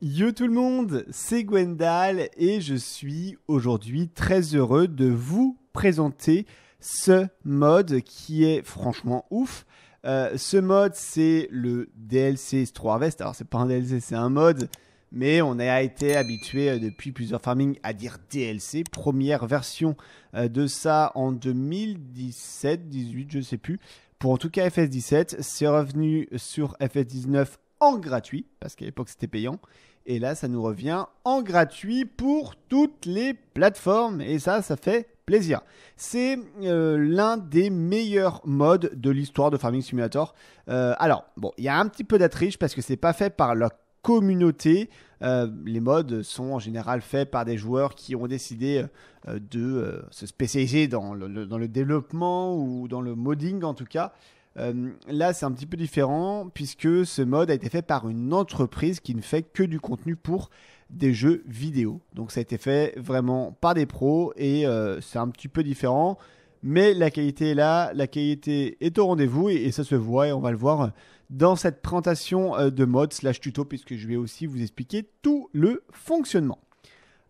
Yo tout le monde, c'est Gwendal et je suis aujourd'hui très heureux de vous présenter ce mode qui est franchement ouf. Euh, ce mode c'est le DLC Straw Harvest, alors c'est pas un DLC c'est un mode mais on a été habitué euh, depuis plusieurs farming à dire DLC, première version euh, de ça en 2017, 18 je sais plus. Pour en tout cas FS17, c'est revenu sur FS19 en gratuit, parce qu'à l'époque c'était payant. Et là, ça nous revient en gratuit pour toutes les plateformes. Et ça, ça fait plaisir. C'est euh, l'un des meilleurs modes de l'histoire de Farming Simulator. Euh, alors, bon, il y a un petit peu d'attriche parce que c'est pas fait par la communauté. Euh, les modes sont en général faits par des joueurs qui ont décidé de se spécialiser dans le développement ou dans le modding en tout cas. Euh, là, c'est un petit peu différent puisque ce mode a été fait par une entreprise qui ne fait que du contenu pour des jeux vidéo. Donc ça a été fait vraiment par des pros et euh, c'est un petit peu différent. Mais la qualité est là, la qualité est au rendez-vous et, ça se voit et on va le voir euh, dans cette présentation de mode slash tuto puisque je vais aussi vous expliquer tout le fonctionnement.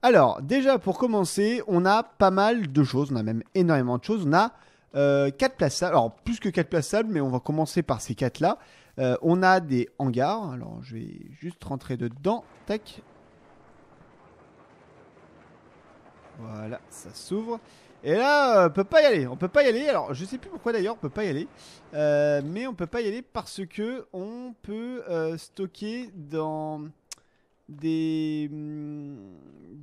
Alors déjà pour commencer, on a pas mal de choses, on a même énormément de choses. On a 4 euh, quatre plaçables, alors plus que quatre plaçables, mais on va commencer par ces quatre-là. Euh, on a des hangars, alors je vais juste rentrer dedans, tac. Voilà, ça s'ouvre. Et là, on peut pas y aller, on peut pas y aller, alors je sais plus pourquoi d'ailleurs on peut pas y aller, euh, mais on peut pas y aller parce que on peut stocker dans des mm,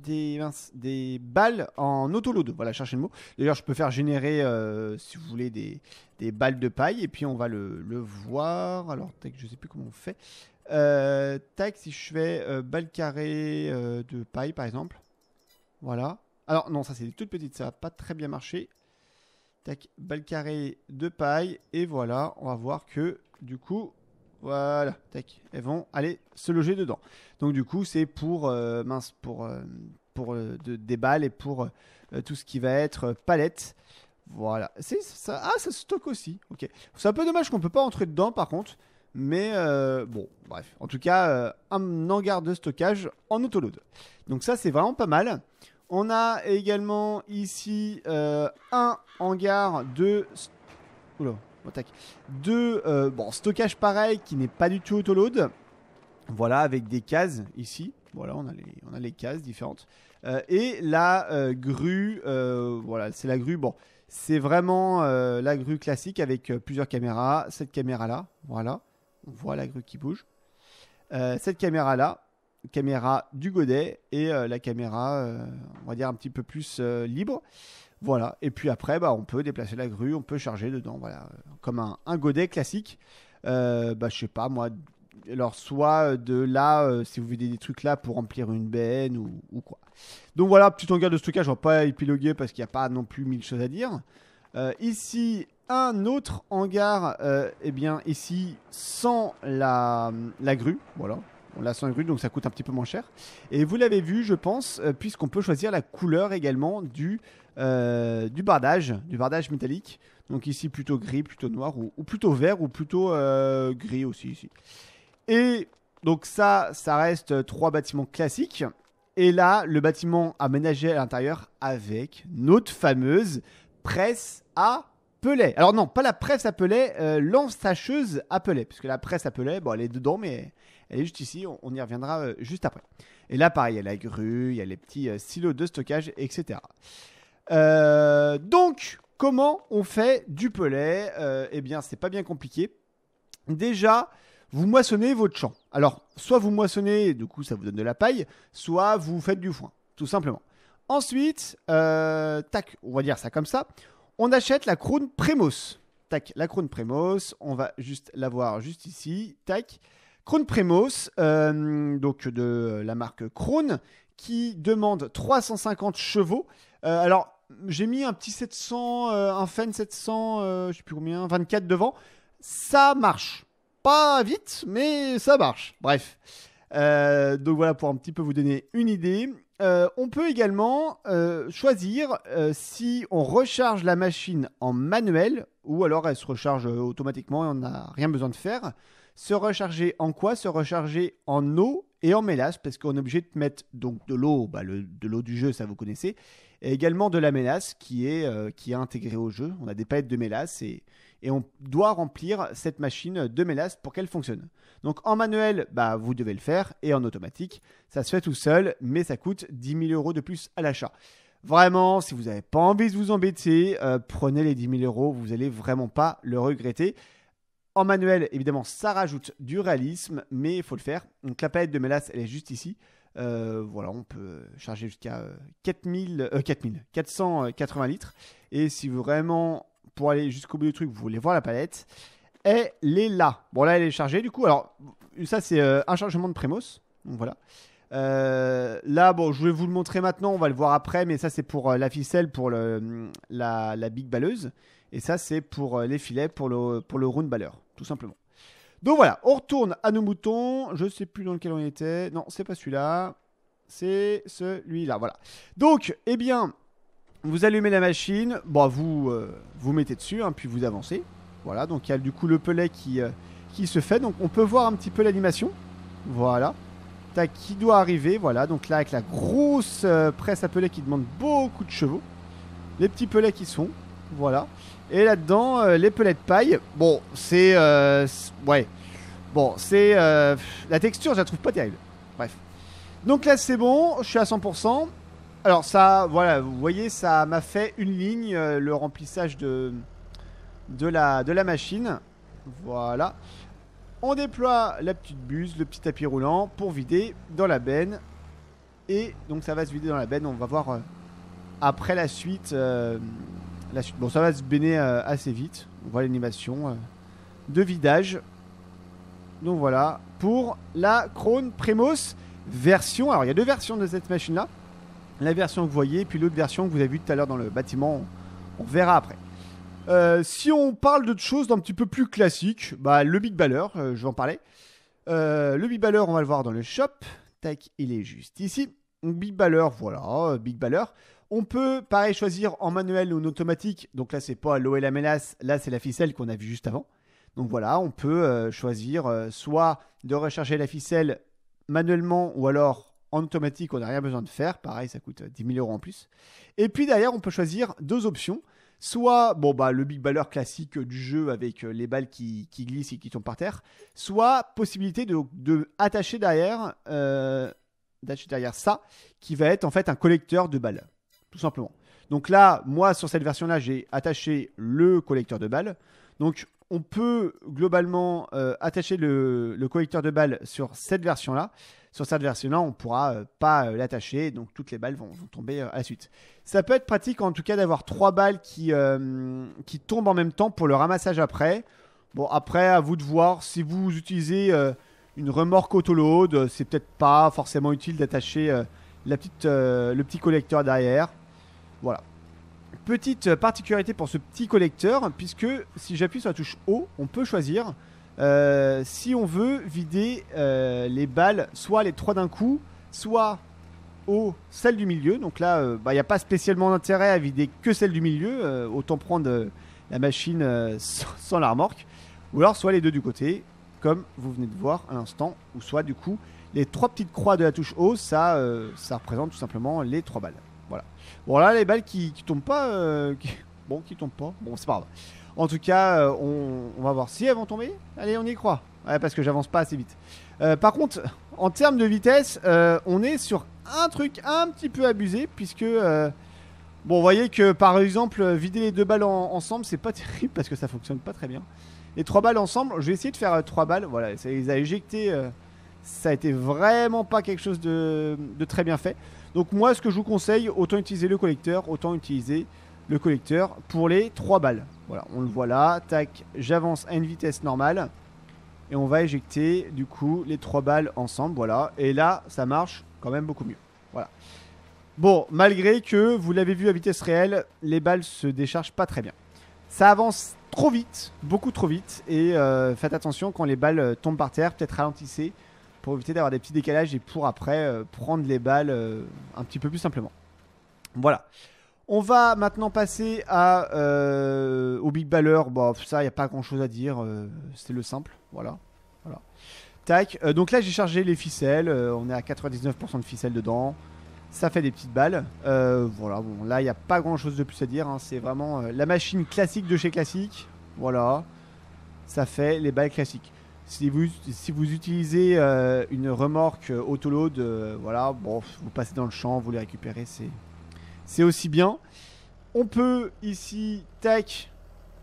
des, des balles en autoload. Voilà, chercher le mot. D'ailleurs, je peux faire générer, euh, si vous voulez, des, balles de paille. Et puis, on va le, voir. Alors, tac, je sais plus comment on fait. Euh, tac, si je fais euh, balle de paille, par exemple. Voilà. Alors, non, ça, c'est toute petite. Ça va pas très bien marché. Tac, balle carrée de paille. Et voilà, on va voir que, du coup, voilà, tac. Elles vont aller se loger dedans. Donc du coup, c'est pour euh, mince pour euh, pour euh, de, des balles et pour tout ce qui va être palette. Voilà. C'est ça. Ah, ça stocke aussi. Ok. C'est un peu dommage qu'on peut pas entrer dedans, par contre. Mais bon, bref. En tout cas, un hangar de stockage en autoload. Donc ça, c'est vraiment pas mal. On a également ici un hangar de... Oula, de Deux, euh, bon, stockage pareil qui n'est pas du tout autoload. Voilà, avec des cases ici. Voilà, on a les, on a les cases différentes. Euh, et la euh, grue, voilà, c'est la grue. Bon, c'est vraiment la grue classique avec plusieurs caméras. Cette caméra-là, voilà, on voit la grue qui bouge. cette caméra-là, caméra du godet et la caméra, on va dire, un petit peu plus libre. Voilà. Et puis après, bah, on peut déplacer la grue, on peut charger dedans. Voilà. Comme un, godet classique. Euh, bah, je sais pas, moi. Alors, soit euh, de là, euh, si vous voulez des trucs là pour remplir une benne ou, quoi. Donc voilà, petit hangar de stockage. On va pas épiloguer parce qu'il n'y a pas non plus mille choses à dire. Euh, ici, un autre hangar. et eh bien, ici, sans la, la grue. Voilà. On l'a sans grue, donc ça coûte un petit peu moins cher. Et vous l'avez vu, je pense, puisqu'on peut choisir la couleur également du euh, du bardage, du bardage métallique. Donc ici plutôt gris, plutôt noir, ou, plutôt vert, ou plutôt euh, gris aussi ici. Et donc ça, ça reste trois bâtiments classiques. Et là, le bâtiment aménagé à l'intérieur avec notre fameuse presse à Pelé. Alors non, pas la presse à Pelé, euh, l'ensacheuse à Pelé. Parce que la presse à Pelé, bon, elle est dedans, mais elle est juste ici, on, y reviendra euh, juste après. Et là, pareil, il y a la grue, il y a les petits silos de stockage, etc. Euh, donc, comment on fait du pelet euh, Eh bien, c'est pas bien compliqué. Déjà, vous moissonnez votre champ. Alors, soit vous moissonnez, du coup, ça vous donne de la paille, soit vous faites du foin, tout simplement. Ensuite, euh, tac, on va dire ça comme ça. On achète la Krone Prémos. Tac, la Krone Prémos, on va juste la voir juste ici. Tac, Krone Prémos, donc de la marque Krone, qui demande 350 chevaux. alors, j'ai mis un petit 700, euh, un fan 700, je euh, je sais plus combien, 24 devant. Ça marche. Pas vite, mais ça marche. Bref. Euh, donc voilà pour un petit peu vous donner une idée. on peut également choisir si on recharge la machine en manuel ou alors elle se recharge automatiquement et on n'a rien besoin de faire. Se recharger en quoi Se recharger en eau et en mélasse parce qu'on est obligé de mettre donc de l'eau, bah, de l'eau du jeu, ça vous connaissez, et également de la mélasse qui est, euh, qui est intégrée au jeu. On a des palettes de mélasse et, et on doit remplir cette machine de mélasse pour qu'elle fonctionne. Donc en manuel, bah, vous devez le faire et en automatique, ça se fait tout seul, mais ça coûte 10 000 euros de plus à l'achat. Vraiment, si vous n'avez pas envie de vous embêter, euh, prenez les 10 000 euros, vous n'allez vraiment pas le regretter. En manuel, évidemment, ça rajoute du réalisme, mais il faut le faire. Donc la palette de mélasse, elle est juste ici. Euh, voilà, on peut charger jusqu'à 4000, euh, 480 euh, litres. Et si vous vraiment, pour aller jusqu'au bout du truc, vous voulez voir la palette, elle est là. Bon, là, elle est chargée du coup. Alors, ça, c'est un chargement de Prémos. Donc voilà. là, bon, je vais vous le montrer maintenant, on va le voir après, mais ça c'est pour la ficelle, pour le, la, la big balleuse, et ça c'est pour les filets, pour le, pour le round balleur, tout simplement. Donc voilà, on retourne à nos moutons. Je ne sais plus dans lequel on était. Non, c'est pas celui-là. C'est celui-là. Voilà. Donc, eh bien, vous allumez la machine. Bon, vous euh, vous mettez dessus, hein, puis vous avancez. Voilà. Donc il y a du coup le pelet qui euh, qui se fait. Donc on peut voir un petit peu l'animation. Voilà. Tac, qui doit arriver. Voilà. Donc là avec la grosse euh, presse à pelet qui demande beaucoup de chevaux. Les petits pelets qui sont. Voilà. Et là-dedans, euh, les pellets de paille. Bon, c'est. Euh, ouais. Bon, c'est. Euh, la texture, je la trouve pas terrible. Bref. Donc là, c'est bon, je suis à 100%. Alors, ça, voilà, vous voyez, ça m'a fait une ligne, le remplissage de, de, la, de la machine. Voilà. On déploie la petite buse, le petit tapis roulant pour vider dans la benne. Et donc, ça va se vider dans la benne. On va voir après la suite Bon, ça va se béner euh, assez vite. On voit l'animation euh, de vidage. Donc voilà, pour la Krone Premos version. Alors il y a deux versions de cette machine-là. La version que vous voyez, puis l'autre version que vous avez vue tout à l'heure dans le bâtiment. On, verra après. Euh, si on parle d'autres choses d'un petit peu plus classique, bah, le Big Baller, je vais en parler. le Big Baller, on va le voir dans le shop. Tac, il est juste ici. Big Baller, voilà, euh, Big Baller. On peut, pareil, choisir en manuel ou en automatique. Donc là, c'est pas l'eau et la menace. là, c'est la ficelle qu'on a vue juste avant. Donc voilà, on peut euh, choisir euh, soit de recharger la ficelle manuellement ou alors en automatique, on n'a rien besoin de faire. Pareil, ça coûte 10 000 euros en plus. Et puis derrière, on peut choisir deux options. Soit bon, bah, le big baller classique du jeu avec les balles qui, glissent et qui tombent par terre, soit possibilité de, attacher derrière derrière ça, qui va être en fait un collecteur de balles, tout simplement. Donc là, moi, sur cette version-là, j'ai attaché le collecteur de balles. Donc on peut globalement euh, attacher le, collecteur de balles sur cette version-là. Sur cette version-là, on ne pourra euh, pas euh, l'attacher, donc toutes les balles vont, tomber à la suite. Ça peut être pratique en tout cas d'avoir trois balles qui, qui tombent en même temps pour le ramassage après. Bon, après, à vous de voir si vous utilisez une remorque autoload, c'est peut-être pas forcément utile d'attacher euh, la petite, euh, le petit collecteur derrière. Voilà. Petite euh, particularité pour ce petit collecteur, puisque si j'appuie sur la touche haut, on peut choisir si on veut vider les balles, soit les trois d'un coup, soit haut, celle du milieu. Donc là, bah, il n'y a pas spécialement d'intérêt à vider que celle du milieu, autant prendre la machine sans la remorque, ou alors soit les deux du côté, comme vous venez de voir à l'instant, où soit du coup les trois petites croix de la touche haut, ça, euh, ça représente tout simplement les trois balles. Voilà. Bon là, les balles qui, tombent pas, euh, bon qui tombent pas, bon c'est pas grave. En tout cas, euh, on, va voir si elles vont tomber. Allez, on y croit. Ouais, parce que j'avance pas assez vite. par contre, en termes de vitesse, on est sur un truc un petit peu abusé puisque Bon, vous voyez que par exemple, vider les deux balles ensemble, c'est pas terrible parce que ça fonctionne pas très bien les trois balles ensemble. Je vais essayer de faire euh, trois balles. Voilà, ça les a éjectés. Euh, ça a été vraiment pas quelque chose de, très bien fait. Donc moi, ce que je vous conseille, autant utiliser le collecteur, autant utiliser le collecteur pour les trois balles. Voilà, on le voit là. Tac, j'avance à une vitesse normale. Et on va éjecter du coup les trois balles ensemble. Voilà. Et là, ça marche quand même beaucoup mieux. Voilà. Bon, malgré que vous l'avez vu à vitesse réelle, les balles se déchargent pas très bien. Ça avance trop vite, beaucoup trop vite. Et euh, faites attention quand les balles euh, tombent par terre, peut-être ralentissez pour éviter d'avoir des petits décalages et pour après euh, prendre les balles un petit peu plus simplement. Voilà. On va maintenant passer au Big Baller. Bon, ça, il n'y a pas grand chose à dire. c'est le simple. Voilà. voilà. Tac. donc là, j'ai chargé les ficelles. on est à 99% de ficelles dedans ça fait des petites balles. Euh, voilà, bon, là, il n'y a pas grand chose de plus à dire. Hein. C'est vraiment euh, la machine classique de chez Classique. Voilà, ça fait les balles classiques. Si vous, si vous utilisez euh, une remorque autoload, voilà, bon, vous passez dans le champ, vous les récupérez, c'est, c'est aussi bien. On peut ici, tac,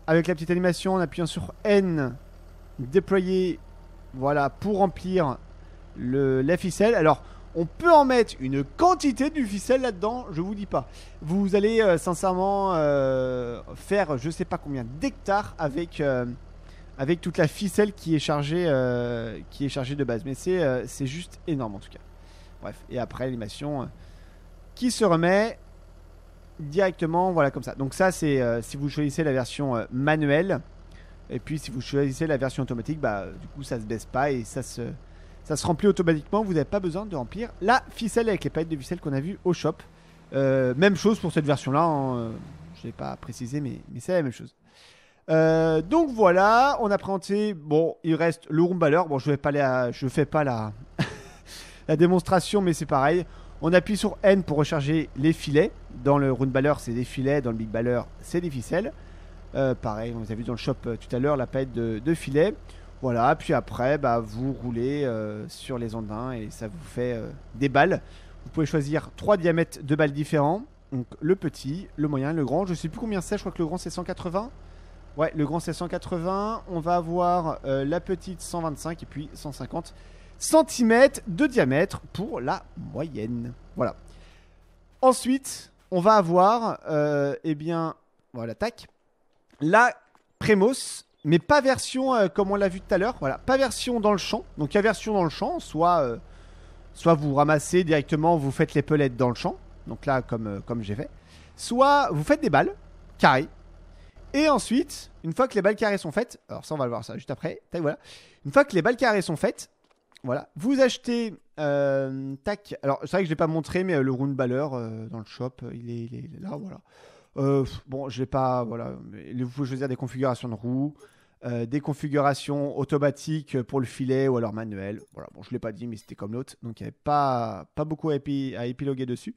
avec la petite animation, en appuyant sur N, déployer, voilà, pour remplir le, la ficelle. Alors, on peut en mettre une quantité de ficelle là-dedans, je vous dis pas. Vous allez euh, sincèrement euh, faire je sais pas combien d'hectares avec, euh, avec toute la ficelle qui est chargée, qui est chargée de base. Mais c'est c'est juste énorme en tout cas. Bref, et après l'animation qui se remet directement, voilà comme ça. Donc ça c'est si vous choisissez la version manuelle. Et puis si vous choisissez la version automatique, bah du coup ça se baisse pas et ça se ça se remplit automatiquement. Vous n'avez pas besoin de remplir la ficelle avec les palettes de ficelle qu'on a vu au shop. Euh, même chose pour cette version-là. Hein, euh, je Je vais pas précisé, mais, c'est la même chose. Euh, donc voilà, on a présenté. Bon, il reste le Roomballer. Bon, je vais pas je fais pas la, démonstration, mais c'est pareil. On appuie sur N pour recharger les filets. Dans le Roomballer, c'est des filets. Dans le Big Baller, c'est des ficelles. pareil, on les a vu dans le shop tout à l'heure, la palette de, de filets. Voilà, puis après, bah, vous roulez euh, sur les ondins et ça vous fait euh, des balles. Vous pouvez choisir trois diamètres de balles différents. Donc le petit, le moyen, le grand. Je sais plus combien c'est, je crois que le grand c'est 180. Ouais, le grand c'est 180. On va avoir euh, la petite 125 et puis 150 cm de diamètre pour la moyenne. Voilà. Ensuite, on va avoir, eh bien, voilà, tac, la Prémos mais pas version euh, comme on l'a vu tout à l'heure. Voilà, pas version dans le champ. Donc il y a version dans le champ, soit, euh, soit vous ramassez directement, vous faites les pelettes dans le champ. Donc là, comme, euh, comme j'ai fait. Soit vous faites des balles carrées. Et ensuite, une fois que les balles carrées sont faites, alors ça on va le voir ça juste après. Tac, voilà. Une fois que les balles carrées sont faites, voilà, vous achetez. tac. Alors c'est vrai que je l'ai pas montré, mais le round balleur dans le shop, il est, il est là, voilà. Euh, bon, je l'ai pas. Voilà, vous pouvez choisir des configurations de roues, euh, des configurations automatiques pour le filet ou alors manuel. Voilà, bon, je l'ai pas dit, mais c'était comme l'autre, donc il n'y avait pas, pas beaucoup à, épiloguer dessus.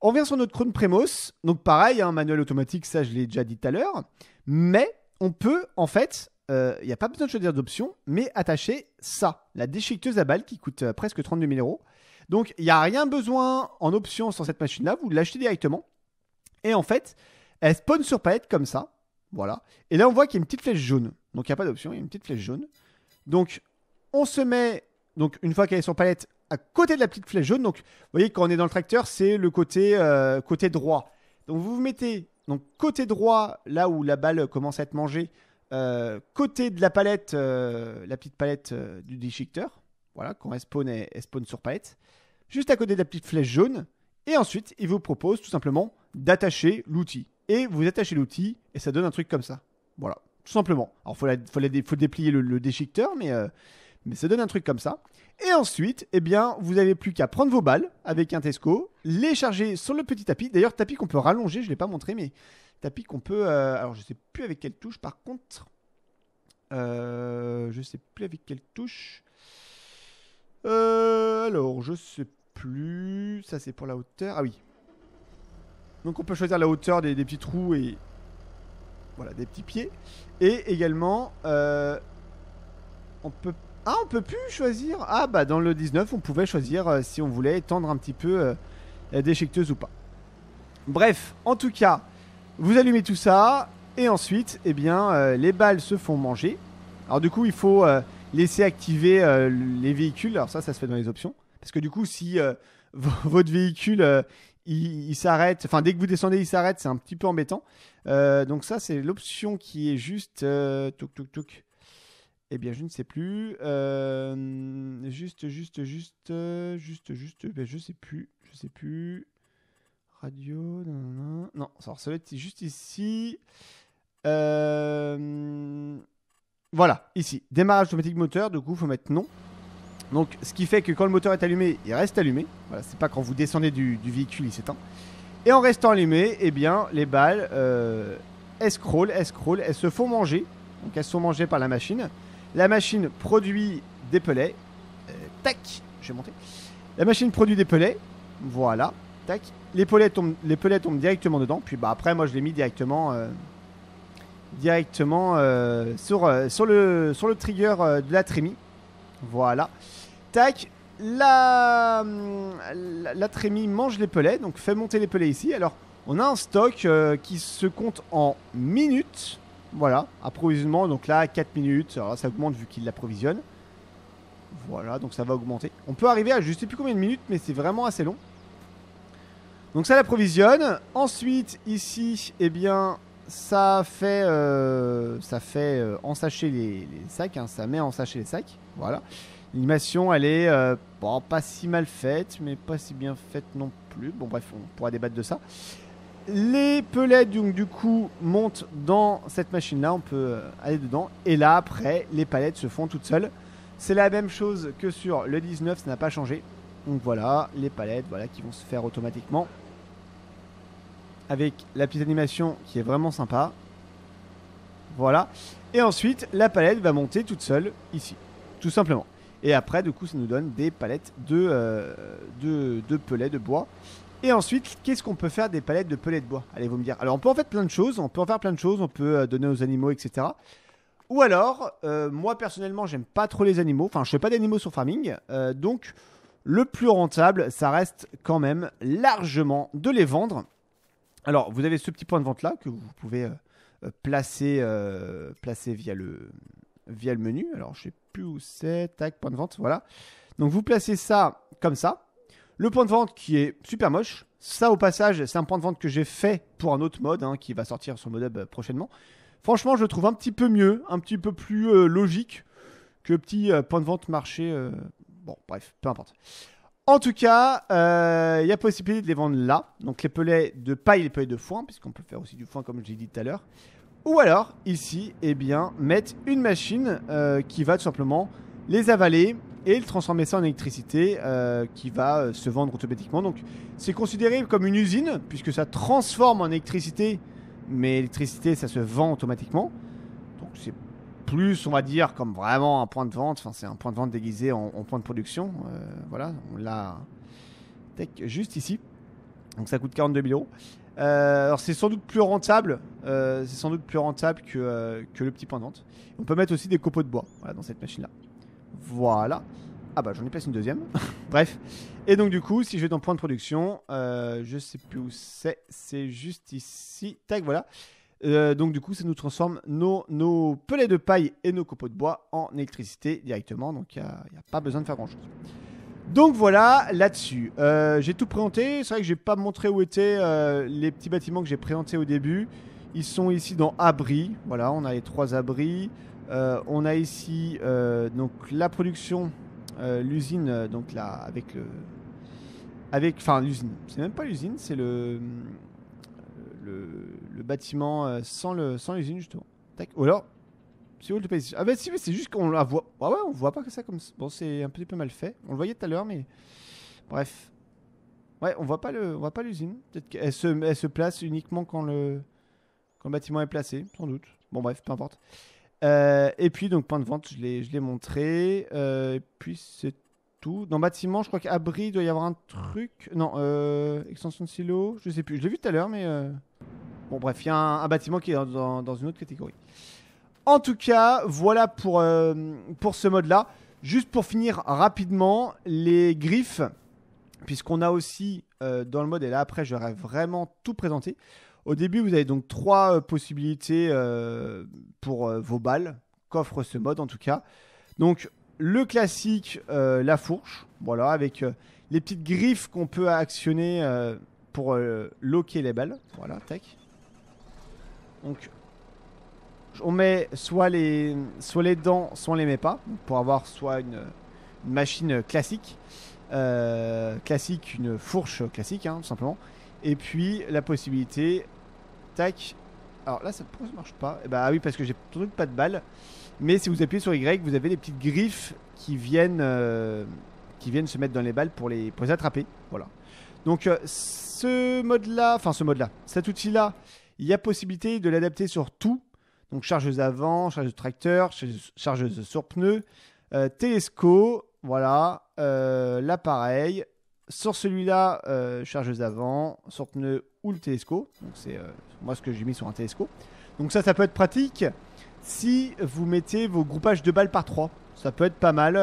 On vient sur notre Chrome Premos. Donc pareil, un hein, manuel automatique, ça je l'ai déjà dit tout à l'heure. Mais on peut, en fait, euh, il n'y a pas besoin de choisir d'option, mais attacher ça, la déchiqueteuse à balles qui coûte presque 32 000 euros. Donc il n'y a rien besoin en option sur cette machine-là, vous l'achetez directement. Et en fait, elle spawn sur palette comme ça. Voilà. Et là, on voit qu'il y a une petite flèche jaune. Donc, il n'y a pas d'option, il y a une petite flèche jaune. Donc, on se met, donc une fois qu'elle est sur palette, à côté de la petite flèche jaune. Donc, vous voyez, quand on est dans le tracteur, c'est le côté, euh, côté droit. Donc, vous vous mettez donc, côté droit, là où la balle commence à être mangée, euh, côté de la palette, euh, la petite palette du déchiqueteur. Voilà, quand elle spawn, elle spawn sur palette. Juste à côté de la petite flèche jaune. Et ensuite, il vous propose tout simplement d'attacher l'outil. Et vous attachez l'outil et ça donne un truc comme ça. Voilà, tout simplement. Alors, il faut, déplier le, déchiqueteur, mais, euh, mais ça donne un truc comme ça. Et ensuite, eh bien, vous n'avez plus qu'à prendre vos balles avec un Tesco, les charger sur le petit tapis. D'ailleurs, tapis qu'on peut rallonger, je ne l'ai pas montré, mais tapis qu'on peut... Euh, alors, je ne sais plus avec quelle touche, par contre. Euh, je ne sais plus avec quelle touche. alors, je sais plus. Ça, c'est pour la hauteur. Ah oui, donc on peut choisir la hauteur des, petits trous et voilà des petits pieds. Et également, euh, on peut ah on peut plus choisir ah bah dans le 19 on pouvait choisir euh, si on voulait étendre un petit peu euh, la déchiqueteuse ou pas. Bref, en tout cas, vous allumez tout ça et ensuite, eh bien, les balles se font manger. Alors du coup, il faut laisser activer les véhicules. Alors ça, ça se fait dans les options. Parce que du coup, si votre véhicule il, s'arrête. Enfin, dès que vous descendez, il s'arrête. C'est un petit peu embêtant. donc ça, c'est l'option qui est juste. touc, touc, Eh bien, je ne sais plus. juste, juste, juste, juste, juste. Ben, je sais plus. Je sais plus. Radio. Non, ça, va être juste ici. voilà, ici. Démarrage automatique moteur. Du coup, faut mettre non. Donc, ce qui fait que quand le moteur est allumé, il reste allumé. Voilà, c'est pas quand vous descendez du, véhicule, il s'éteint. Et en restant allumé, eh bien, les balles, euh, elles scrollent, elles se font manger. Donc, elles sont mangées par la machine. La machine produit des pelets. Euh, tac, je vais monter. La machine produit des pelets. Voilà, tac. Les pelets tombent, les tombent directement dedans. Puis, bah, après, moi, je les mis directement. Euh, directement euh, sur, sur, le, sur le trigger de la trémie. Voilà. Tac. La, la, trémie mange les pelets, donc fait monter les pelets ici. Alors, on a un stock euh, qui se compte en minutes. Voilà, approvisionnement, donc là, 4 minutes. Alors ça augmente vu qu'il l'approvisionne. Voilà, donc ça va augmenter. On peut arriver à je sais plus combien de minutes, mais c'est vraiment assez long. Donc ça l'approvisionne. Ensuite, ici, eh bien, ça fait, euh, ça fait euh, ensacher en les, sacs. Hein. ça met en sachet les sacs. Voilà. L'animation, elle est euh, pas si mal faite, mais pas si bien faite non plus. Bon, bref, on pourra débattre de ça. Les pelettes donc, du coup, montent dans cette machine-là. On peut euh, aller dedans. Et là, après, les palettes se font toutes seules. C'est la même chose que sur le 19, ça n'a pas changé. Donc voilà, les palettes voilà, qui vont se faire automatiquement. Avec la petite animation qui est vraiment sympa. Voilà. Et ensuite, la palette va monter toute seule ici. Tout simplement. Et après, du coup, ça nous donne des palettes de, euh, de, de pelets de bois. Et ensuite, qu'est-ce qu'on peut faire des palettes de pelets de bois Allez, vous me dire. Alors, on peut en faire plein de choses. On peut en faire plein de choses. On peut euh, donner aux animaux, etc. Ou alors, euh, moi personnellement, j'aime pas trop les animaux. Enfin, je fais pas d'animaux sur farming. donc, le plus rentable, ça reste quand même largement de les vendre. Alors, vous avez ce petit point de vente là que vous pouvez placer, placer via le, via le menu. Alors, je sais plus où c'est. Tac, point de vente, voilà. Donc, vous placez ça comme ça. Le point de vente qui est super moche. Ça, au passage, c'est un point de vente que j'ai fait pour un autre mode hein, qui va sortir sur Modub euh, prochainement. Franchement, je le trouve un petit peu mieux, un petit peu plus euh, logique que petit euh, point de vente marché. Bon, bref, peu importe. En tout cas, il y a possibilité de les vendre là. Donc les pelets de paille, les pelets de foin, puisqu'on peut faire aussi du foin comme je l'ai dit tout à l'heure. Ou alors, ici, eh bien, mettre une machine euh, qui va tout simplement les avaler et transformer ça en électricité euh, qui va euh, se vendre automatiquement. Donc, c'est considéré comme une usine puisque ça transforme en électricité, mais l'électricité, ça se vend automatiquement. Donc, c'est plus, on va dire, comme vraiment un point de vente. Enfin, c'est un point de vente déguisé en, point de production. voilà, on l'a tech juste ici. Donc, ça coûte 42 000 euros. Euh, alors c'est sans doute plus rentable, euh, c'est sans doute plus rentable que, euh, le petit point On peut mettre aussi des copeaux de bois dans cette machine-là. Voilà. Ah bah j'en ai placé une deuxième. Bref. Et donc du coup, si je vais dans point de production, je sais plus où c'est, c'est juste ici. Tac, voilà. donc du coup, ça nous transforme nos, nos pelets de paille et nos copeaux de bois en électricité directement. Donc il n'y a, pas besoin de faire grand-chose. Donc voilà, là-dessus. Euh, j'ai tout présenté. C'est vrai que j'ai pas montré où étaient euh, les petits bâtiments que j'ai présentés au début. Ils sont ici dans abri. Voilà, on a les trois abris. Euh, on a ici donc la production, l'usine, donc là avec le, avec, enfin l'usine. C'est même pas l'usine, c'est le, le, bâtiment sans le, sans l'usine justement. Tac. Ou alors, c'est Ah, bah, si, mais c'est juste qu'on la voit. Ah ouais, on voit pas que ça comme. Bon, c'est un petit peu mal fait. On le voyait tout à l'heure, mais. Bref. Ouais, on voit pas le, on voit pas l'usine. Peut-être qu'elle se, elle se place uniquement quand le, quand le bâtiment est placé, sans doute. Bon, bref, peu importe. Euh, et puis, donc, point de vente, je l'ai, je montré. Euh, et puis, c'est tout. Dans bâtiment, je crois qu'abri, doit y avoir un truc. Non, euh, extension de silo, je sais plus. Je l'ai vu tout à l'heure, mais. Bon, bref, il y a un, bâtiment qui est dans une autre catégorie. En tout cas, voilà pour, euh, pour ce mode-là. Juste pour finir rapidement, les griffes, puisqu'on a aussi euh, dans le mode, et là après j'aurais vraiment tout présenté. Au début, vous avez donc trois euh, possibilités pour vos balles, qu'offre ce mode en tout cas. Donc le classique, la fourche, voilà, avec les petites griffes qu'on peut actionner pour loquer les balles. Voilà, tac. Donc on met soit les, soit les dents, soit on les met pas, pour avoir soit une, machine classique, euh, classique, une fourche classique, hein, tout simplement. Et puis la possibilité, tac. Alors là, ça, pourquoi ça marche pas bah Ah oui, parce que j'ai truc pas de balles. Mais si vous appuyez sur Y, vous avez des petites griffes qui viennent, euh, qui viennent se mettre dans les balles pour les, pour attraper. Voilà. Donc euh, ce mode-là, enfin ce mode-là, cet outil-là, il y a possibilité de l'adapter sur tout, donc chargeuse avant, chargeuse tracteur, chargeuse sur pneu, euh, télesco, voilà, euh, l'appareil. Sur celui-là, euh, chargeuse avant, sur pneu ou le télesco. Donc c'est euh, moi ce que j'ai mis sur un télesco. Donc ça, ça peut être pratique si vous mettez vos groupages de balles par trois. Ça peut être pas mal.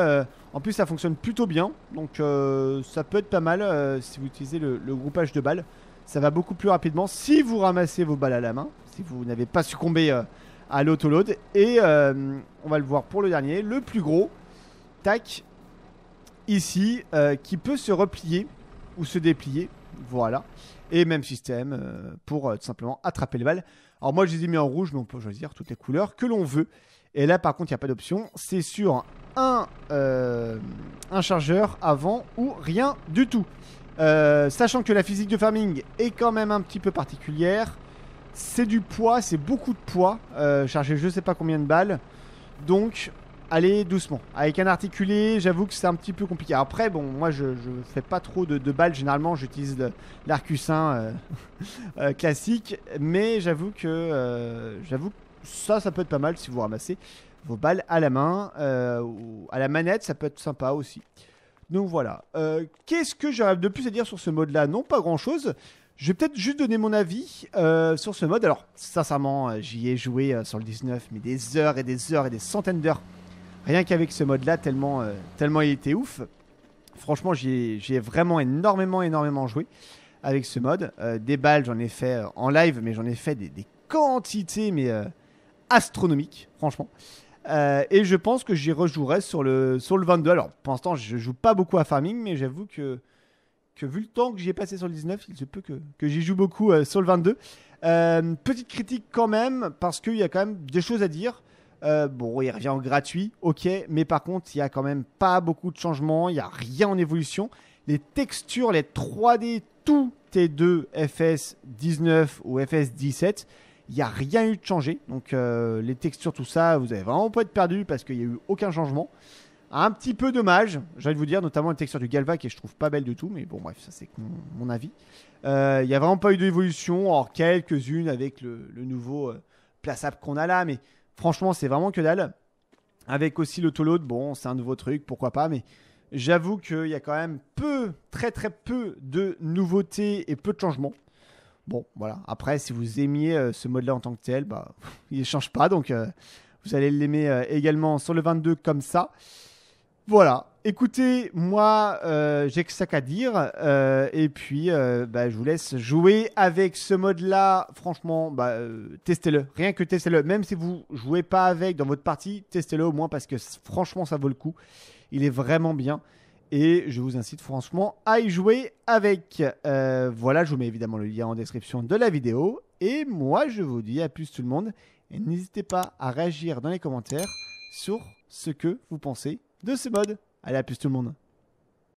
en plus, ça fonctionne plutôt bien. Donc ça peut être pas mal si vous utilisez le, le groupage de balles. Ça va beaucoup plus rapidement si vous ramassez vos balles à la main. Si vous n'avez pas succombé à Et euh, on va le voir pour le dernier, le plus gros, tac, ici, euh, qui peut se replier ou se déplier. Voilà. Et même système euh, pour tout simplement attraper le bal. Alors moi je les ai mis en rouge, mais on peut choisir toutes les couleurs que l'on veut. Et là par contre il n'y a pas d'option. C'est sur un, un chargeur avant ou rien du tout. sachant que la physique de farming est quand même un petit peu particulière. C'est du poids, c'est beaucoup de poids, euh, chargé je sais pas combien de balles. Donc, allez doucement. Avec un articulé, j'avoue que c'est un petit peu compliqué. Après, bon, moi je, ne fais pas trop de, balles, généralement j'utilise l'arcusin euh, euh, classique. Mais j'avoue que, euh, j'avoue ça, ça peut être pas mal si vous ramassez vos balles à la main euh, ou à la manette, ça peut être sympa aussi. Donc voilà. Qu'est-ce que j'aurais de plus à dire sur ce mode-là Non, pas grand-chose. Je vais peut-être juste donner mon avis euh, sur ce mode. Alors, sincèrement, euh, j'y ai joué euh, sur le 19, mais des heures et des heures et des centaines d'heures. Rien qu'avec ce mode-là, tellement, tellement il était ouf. Franchement, j'y ai, vraiment énormément, énormément joué avec ce mode. des balles, j'en ai fait en live, mais j'en ai fait des, quantités, mais astronomiques, franchement. et je pense que j'y rejouerai sur le, sur le 22. Alors, pour l'instant, je joue pas beaucoup à farming, mais j'avoue que vu le temps que j'ai passé sur le 19, il se peut que, que j'y joue beaucoup euh, sur le 22. Euh, petite critique quand même, parce qu'il y a quand même des choses à dire. Euh, bon, il revient en gratuit, ok, mais par contre, il n'y a quand même pas beaucoup de changements, il n'y a rien en évolution. Les textures, les 3D, tout T2 FS 19 ou FS 17. Il n'y a rien eu de changé. Donc, les textures, tout ça, vous avez vraiment pas être perdu parce qu'il n'y a eu aucun changement. Un petit peu dommage, de vous dire, notamment la texture du Galva qui je trouve pas belle du tout, mais bon, bref, ça c'est mon, avis. Il euh, y n'y a vraiment pas eu d'évolution, alors quelques-unes avec le, nouveau euh, plaçable qu'on a là, mais franchement, c'est vraiment que dalle. Avec aussi le bon, c'est un nouveau truc, pourquoi pas, mais j'avoue qu'il y a quand même peu, très très peu de nouveautés et peu de changements. Bon, voilà. Après, si vous aimiez euh, ce mode-là en tant que tel, bah, il ne change pas, donc vous allez l'aimer également sur le 22 comme ça. Voilà. Écoutez, moi, euh, j'ai que ça qu'à dire. Euh, et puis, euh, bah, je vous laisse jouer avec ce mode-là. Franchement, bah, testez-le. Rien que testez-le. Même si vous jouez pas avec dans votre partie, testez-le au moins parce que franchement, ça vaut le coup. Il est vraiment bien. Et je vous incite franchement à y jouer avec. voilà, je vous mets évidemment le lien en description de la vidéo. Et moi, je vous dis à plus tout le monde. Et n'hésitez pas à réagir dans les commentaires sur ce que vous pensez de ce mode. Allez, à plus tout le monde.